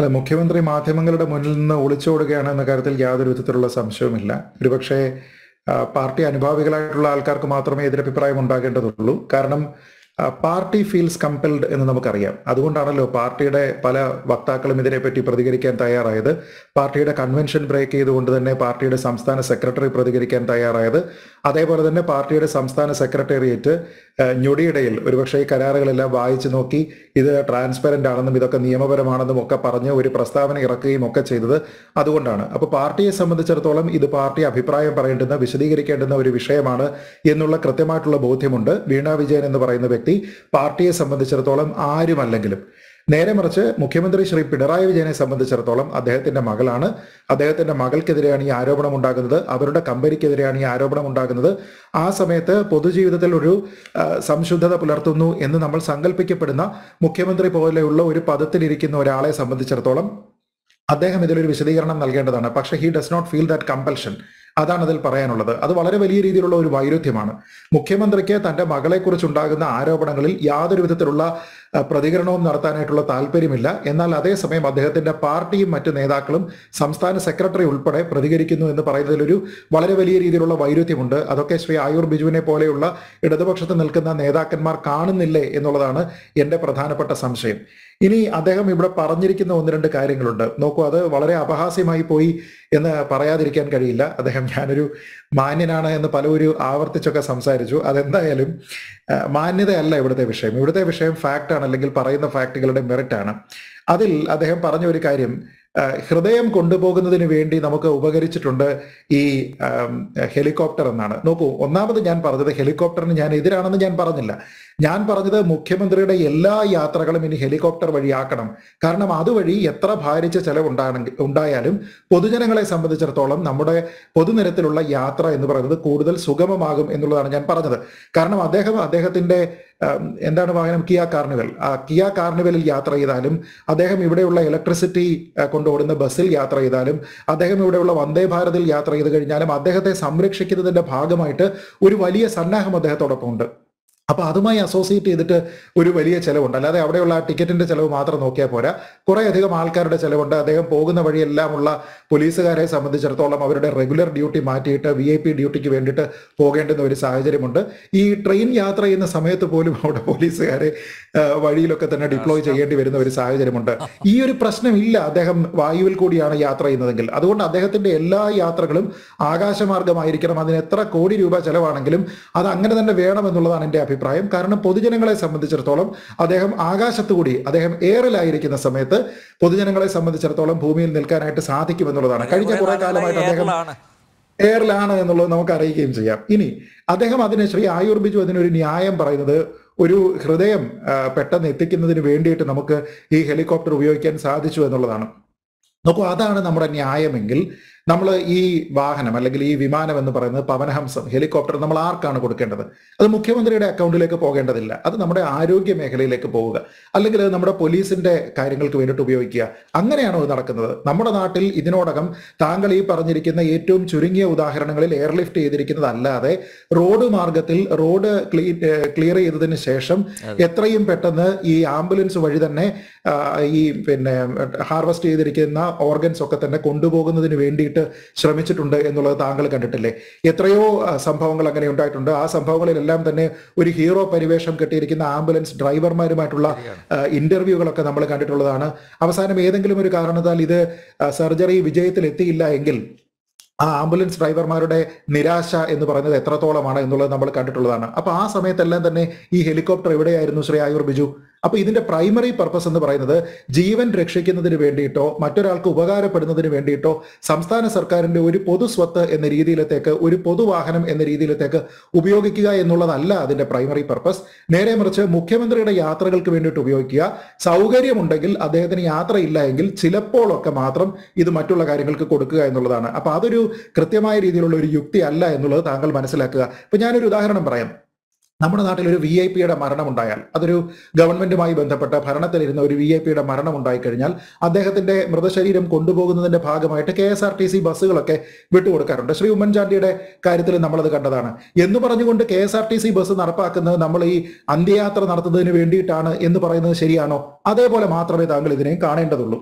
അല്ല മുഖ്യമന്ത്രി മാധ്യമങ്ങളുടെ മുന്നിൽ നിന്ന് ഒളിച്ചോടുകയാണ് എന്ന കാര്യത്തിൽ യാതൊരു വിധത്തിലുള്ള സംശയവുമില്ല ഒരുപക്ഷെ പാർട്ടി അനുഭാവികളായിട്ടുള്ള ആൾക്കാർക്ക് മാത്രമേ എതിരഭിപ്രായം ഉണ്ടാകേണ്ടതുള്ളൂ കാരണം പാർട്ടി ഫീൽസ് കമ്പൽഡ് എന്ന് നമുക്കറിയാം അതുകൊണ്ടാണല്ലോ പാർട്ടിയുടെ പല വക്താക്കളും ഇതിനെപ്പറ്റി പ്രതികരിക്കാൻ തയ്യാറായത് പാർട്ടിയുടെ കൺവെൻഷൻ ബ്രേക്ക് ചെയ്തുകൊണ്ട് തന്നെ പാർട്ടിയുടെ സംസ്ഥാന സെക്രട്ടറി പ്രതികരിക്കാൻ തയ്യാറായത് അതേപോലെ തന്നെ പാർട്ടിയുടെ സംസ്ഥാന സെക്രട്ടേറിയറ്റ് ഞൊടിയിടയിൽ ഒരുപക്ഷെ ഈ കരാറുകളെല്ലാം വായിച്ചു നോക്കി ഇത് ട്രാൻസ്പെറൻ്റ് ആണെന്നും ഇതൊക്കെ നിയമപരമാണെന്നും ഒക്കെ പറഞ്ഞ് ഒരു പ്രസ്താവന ഇറക്കുകയും ഒക്കെ ചെയ്തത് അതുകൊണ്ടാണ് അപ്പോൾ പാർട്ടിയെ സംബന്ധിച്ചിടത്തോളം ഇത് പാർട്ടി അഭിപ്രായം പറയേണ്ടുന്ന വിശദീകരിക്കേണ്ടുന്ന ഒരു വിഷയമാണ് എന്നുള്ള കൃത്യമായിട്ടുള്ള ബോധ്യമുണ്ട് വീണാ വിജയൻ എന്ന് പറയുന്ന വ്യക്തി വ്യക്തി പാർട്ടിയെ സംബന്ധിച്ചിടത്തോളം ആരുമല്ലെങ്കിലും നേരെ മറിച്ച് മുഖ്യമന്ത്രി ശ്രീ പിണറായി വിജയനെ സംബന്ധിച്ചിടത്തോളം അദ്ദേഹത്തിന്റെ മകളാണ് അദ്ദേഹത്തിന്റെ മകൾക്കെതിരെയാണ് ഈ ആരോപണം ഉണ്ടാകുന്നത് അവരുടെ കമ്പനിക്കെതിരെയാണ് ഈ ആരോപണം ഉണ്ടാകുന്നത് ആ സമയത്ത് പൊതുജീവിതത്തിൽ ഒരു സംശുദ്ധത പുലർത്തുന്നു എന്ന് നമ്മൾ സങ്കല്പിക്കപ്പെടുന്ന മുഖ്യമന്ത്രി പോലെയുള്ള ഒരു പദത്തിലിരിക്കുന്ന ഒരാളെ സംബന്ധിച്ചിടത്തോളം അദ്ദേഹം ഇതിലൊരു വിശദീകരണം നൽകേണ്ടതാണ് പക്ഷേ he does not feel that compulsion അതാണ് അതിൽ പറയാനുള്ളത് അത് വളരെ വലിയ രീതിയിലുള്ള ഒരു വൈരുദ്ധ്യമാണ് മുഖ്യമന്ത്രിക്ക് തന്റെ മകളെക്കുറിച്ചുണ്ടാകുന്ന ആരോപണങ്ങളിൽ യാതൊരു വിധത്തിലുള്ള പ്രതികരണവും നടത്താനായിട്ടുള്ള താല്പര്യമില്ല എന്നാൽ അതേസമയം അദ്ദേഹത്തിന്റെ പാർട്ടിയും മറ്റ് നേതാക്കളും സംസ്ഥാന സെക്രട്ടറി ഉൾപ്പെടെ പ്രതികരിക്കുന്നു എന്ന് പറയുന്നതിലൊരു വളരെ വലിയ രീതിയിലുള്ള വൈരുദ്ധ്യമുണ്ട് അതൊക്കെ ശ്രീ ആയൂർ ബിജുവിനെ പോലെയുള്ള ഇടതുപക്ഷത്ത് നിൽക്കുന്ന നേതാക്കന്മാർ കാണുന്നില്ലേ എന്നുള്ളതാണ് എൻ്റെ പ്രധാനപ്പെട്ട സംശയം ഇനി അദ്ദേഹം ഇവിടെ പറഞ്ഞിരിക്കുന്ന ഒന്ന് രണ്ട് കാര്യങ്ങളുണ്ട് നോക്കൂ അത് വളരെ അപഹാസ്യമായി പോയി എന്ന് പറയാതിരിക്കാൻ കഴിയില്ല അദ്ദേഹം ഞാനൊരു മാന്യനാണ് എന്ന് പലരും ആവർത്തിച്ചൊക്കെ സംസാരിച്ചു അതെന്തായാലും മാന്യതയല്ല ഇവിടുത്തെ വിഷയം ഇവിടുത്തെ വിഷയം ഫാക്ട് മെറിറ്റാണ് അല്ലെങ്കിൽ പറയുന്ന ഫാക്ടുകളുടെ മെറിറ്റാണ് അതിൽ അദ്ദേഹം പറഞ്ഞ ഒരു കാര്യം ഹൃദയം കൊണ്ടുപോകുന്നതിന് വേണ്ടി നമുക്ക് ഉപകരിച്ചിട്ടുണ്ട് ഈ ഹെലികോപ്റ്റർ എന്നാണ് നോക്കൂ ഒന്നാമത് ഞാൻ പറഞ്ഞത് ഹെലികോപ്റ്ററിന് ഞാൻ എതിരാണെന്ന് ഞാൻ പറഞ്ഞില്ല ഞാൻ പറഞ്ഞത് മുഖ്യമന്ത്രിയുടെ എല്ലാ യാത്രകളും ഇനി ഹെലികോപ്റ്റർ വഴിയാക്കണം കാരണം അതുവഴി എത്ര ഭാരിച്ച ചെലവ് ഉണ്ടായാലും പൊതുജനങ്ങളെ സംബന്ധിച്ചിടത്തോളം നമ്മുടെ പൊതുനിരത്തിലുള്ള യാത്ര എന്ന് പറയുന്നത് കൂടുതൽ സുഗമമാകും എന്നുള്ളതാണ് ഞാൻ പറഞ്ഞത് കാരണം അദ്ദേഹം അദ്ദേഹത്തിന്റെ എന്താണ് വാഹനം കിയ കാർണിവൽ ആ കിയ കാർണിവലിൽ യാത്ര ചെയ്താലും അദ്ദേഹം ഇവിടെയുള്ള ഇലക്ട്രിസിറ്റി കൊണ്ടോടുന്ന ബസ്സിൽ യാത്ര ചെയ്താലും അദ്ദേഹം ഇവിടെയുള്ള വന്ദേ ഭാരതിൽ യാത്ര ചെയ്ത് കഴിഞ്ഞാലും അദ്ദേഹത്തെ സംരക്ഷിക്കുന്നതിൻ്റെ ഭാഗമായിട്ട് ഒരു വലിയ സന്നാഹം അദ്ദേഹത്തോടൊപ്പം ഉണ്ട് അപ്പോൾ അതുമായി അസോസിയേറ്റ് ചെയ്തിട്ട് ഒരു വലിയ ചിലവുണ്ട് അല്ലാതെ അവിടെയുള്ള ആ ടിക്കറ്റിന്റെ ചിലവ് മാത്രം നോക്കിയാൽ പോരാ കുറേ അധികം ആൾക്കാരുടെ ചിലവുണ്ട് അദ്ദേഹം പോകുന്ന വഴിയെല്ലാമുള്ള പോലീസുകാരെ സംബന്ധിച്ചിടത്തോളം അവരുടെ റെഗുലർ ഡ്യൂട്ടി മാറ്റിയിട്ട് വി ഡ്യൂട്ടിക്ക് വേണ്ടിയിട്ട് പോകേണ്ടുന്ന ഒരു സാഹചര്യമുണ്ട് ഈ ട്രെയിൻ യാത്ര ചെയ്യുന്ന സമയത്ത് പോലും അവിടെ പോലീസുകാരെ വഴിയിലൊക്കെ തന്നെ ഡിപ്ലോയ് ചെയ്യേണ്ടി വരുന്ന ഒരു സാഹചര്യമുണ്ട് ഈ ഒരു പ്രശ്നമില്ല അദ്ദേഹം വായുവിൽ കൂടിയാണ് യാത്ര ചെയ്യുന്നതെങ്കിൽ അതുകൊണ്ട് അദ്ദേഹത്തിന്റെ എല്ലാ യാത്രകളും ആകാശമാർഗമായിരിക്കണം അതിന് എത്ര കോടി രൂപ ചെലവാണെങ്കിലും അത് അങ്ങനെ തന്നെ വേണമെന്നുള്ളതാണ് എന്റെ അഭിപ്രായം അഭിപ്രായം കാരണം പൊതുജനങ്ങളെ സംബന്ധിച്ചിടത്തോളം അദ്ദേഹം ആകാശത്തു കൂടി അദ്ദേഹം ഏറിലായിരിക്കുന്ന സമയത്ത് പൊതുജനങ്ങളെ സംബന്ധിച്ചിടത്തോളം ഭൂമിയിൽ നിൽക്കാനായിട്ട് സാധിക്കും എന്നുള്ളതാണ് കഴിഞ്ഞ കുറെ കാലമായിട്ട് അദ്ദേഹം എയറിലാണ് എന്നുള്ളത് നമുക്ക് അറിയുകയും ചെയ്യാം ഇനി അദ്ദേഹം അതിനെ ശ്രീ ആയുർബിജു അതിനൊരു ന്യായം പറയുന്നത് ഒരു ഹൃദയം പെട്ടെന്ന് എത്തിക്കുന്നതിന് വേണ്ടിയിട്ട് നമുക്ക് ഈ ഹെലികോപ്റ്റർ ഉപയോഗിക്കാൻ സാധിച്ചു എന്നുള്ളതാണ് നോക്കൂ അതാണ് നമ്മുടെ ന്യായമെങ്കിൽ നമ്മൾ ഈ വാഹനം അല്ലെങ്കിൽ ഈ വിമാനം എന്ന് പറയുന്നത് പവനഹംസം ഹെലികോപ്റ്റർ നമ്മൾ ആർക്കാണ് കൊടുക്കേണ്ടത് അത് മുഖ്യമന്ത്രിയുടെ അക്കൗണ്ടിലേക്ക് പോകേണ്ടതില്ല അത് നമ്മുടെ ആരോഗ്യ മേഖലയിലേക്ക് പോവുക അല്ലെങ്കിൽ അത് നമ്മുടെ പോലീസിന്റെ കാര്യങ്ങൾക്ക് വേണ്ടിയിട്ട് ഉപയോഗിക്കുക അങ്ങനെയാണോ ഇത് നടക്കുന്നത് നമ്മുടെ നാട്ടിൽ ഇതിനോടകം താങ്കൾ ഈ പറഞ്ഞിരിക്കുന്ന ഏറ്റവും ചുരുങ്ങിയ ഉദാഹരണങ്ങളിൽ എയർലിഫ്റ്റ് ചെയ്തിരിക്കുന്നതല്ലാതെ റോഡ് മാർഗത്തിൽ റോഡ് ക്ലിയർ ചെയ്തതിന് ശേഷം എത്രയും പെട്ടെന്ന് ഈ ആംബുലൻസ് വഴി തന്നെ ഈ പിന്നെ ഹാർവെസ്റ്റ് ചെയ്തിരിക്കുന്ന ഓർഗൻസ് ഒക്കെ തന്നെ കൊണ്ടുപോകുന്നതിന് വേണ്ടി വേണ്ടിയിട്ട് ശ്രമിച്ചിട്ടുണ്ട് എന്നുള്ളത് താങ്കൾ കണ്ടിട്ടില്ലേ എത്രയോ സംഭവങ്ങൾ അങ്ങനെ ഉണ്ടായിട്ടുണ്ട് ആ സംഭവങ്ങളിലെല്ലാം തന്നെ ഒരു ഹീറോ പരിവേഷം കെട്ടിയിരിക്കുന്ന ആംബുലൻസ് ഡ്രൈവർമാരുമായിട്ടുള്ള ഇന്റർവ്യൂകളൊക്കെ നമ്മൾ കണ്ടിട്ടുള്ളതാണ് അവസാനം ഏതെങ്കിലും ഒരു കാരണത്താൽ ഇത് സർജറി വിജയത്തിൽ എത്തിയില്ല എങ്കിൽ ആ ആംബുലൻസ് ഡ്രൈവർമാരുടെ നിരാശ എന്ന് പറയുന്നത് എത്രത്തോളമാണ് എന്നുള്ളത് നമ്മൾ കണ്ടിട്ടുള്ളതാണ് അപ്പോൾ ആ സമയത്തെല്ലാം തന്നെ ഈ ഹെലികോപ്റ്റർ എവിടെയായിരുന്നു ശ്രീ ആയുർ ബിജു അപ്പൊ ഇതിന്റെ പ്രൈമറി പർപ്പസ് എന്ന് പറയുന്നത് ജീവൻ രക്ഷിക്കുന്നതിന് വേണ്ടിയിട്ടോ മറ്റൊരാൾക്ക് ഉപകാരപ്പെടുന്നതിന് വേണ്ടിയിട്ടോ സംസ്ഥാന സർക്കാരിന്റെ ഒരു പൊതു സ്വത്ത് എന്ന രീതിയിലത്തേക്ക് ഒരു പൊതുവാഹനം എന്ന രീതിയിലത്തേക്ക് ഉപയോഗിക്കുക എന്നുള്ളതല്ല അതിന്റെ പ്രൈമറി പർപ്പസ് നേരെ മറിച്ച് മുഖ്യമന്ത്രിയുടെ യാത്രകൾക്ക് വേണ്ടിയിട്ട് ഉപയോഗിക്കുക സൗകര്യമുണ്ടെങ്കിൽ അദ്ദേഹത്തിന് യാത്ര ഇല്ല എങ്കിൽ ചിലപ്പോഴൊക്കെ മാത്രം ഇത് മറ്റുള്ള കാര്യങ്ങൾക്ക് കൊടുക്കുക എന്നുള്ളതാണ് അപ്പൊ അതൊരു കൃത്യമായ രീതിയിലുള്ള ഒരു യുക്തി അല്ല എന്നുള്ളത് താങ്കൾ മനസ്സിലാക്കുക അപ്പൊ ഞാനൊരു ഉദാഹരണം പറയാം നമ്മുടെ നാട്ടിൽ ഒരു വി ഐ പിയുടെ മരണമുണ്ടായാൽ അതൊരു ഗവൺമെന്റുമായി ബന്ധപ്പെട്ട ഭരണത്തിലിരുന്ന ഒരു വി ഐ പിയുടെ മരണമുണ്ടായി കഴിഞ്ഞാൽ അദ്ദേഹത്തിന്റെ മൃതശരീരം കൊണ്ടുപോകുന്നതിന്റെ ഭാഗമായിട്ട് K S R T C ബസ്സുകളൊക്കെ വിട്ടുകൊടുക്കാറുണ്ട് ശ്രീ ഉമ്മൻചാണ്ടിയുടെ കാര്യത്തിൽ നമ്മളത് കണ്ടതാണ് എന്ന് പറഞ്ഞുകൊണ്ട് K S R T C bus നടപ്പാക്കുന്നത് നമ്മൾ ഈ അന്ത്യയാത്ര നടത്തുന്നതിന് വേണ്ടിയിട്ടാണ് എന്ന് പറയുന്നത് ശരിയാണോ അതേപോലെ മാത്രമേ താങ്കൾ ഇതിനെയും കാണേണ്ടതുള്ളൂ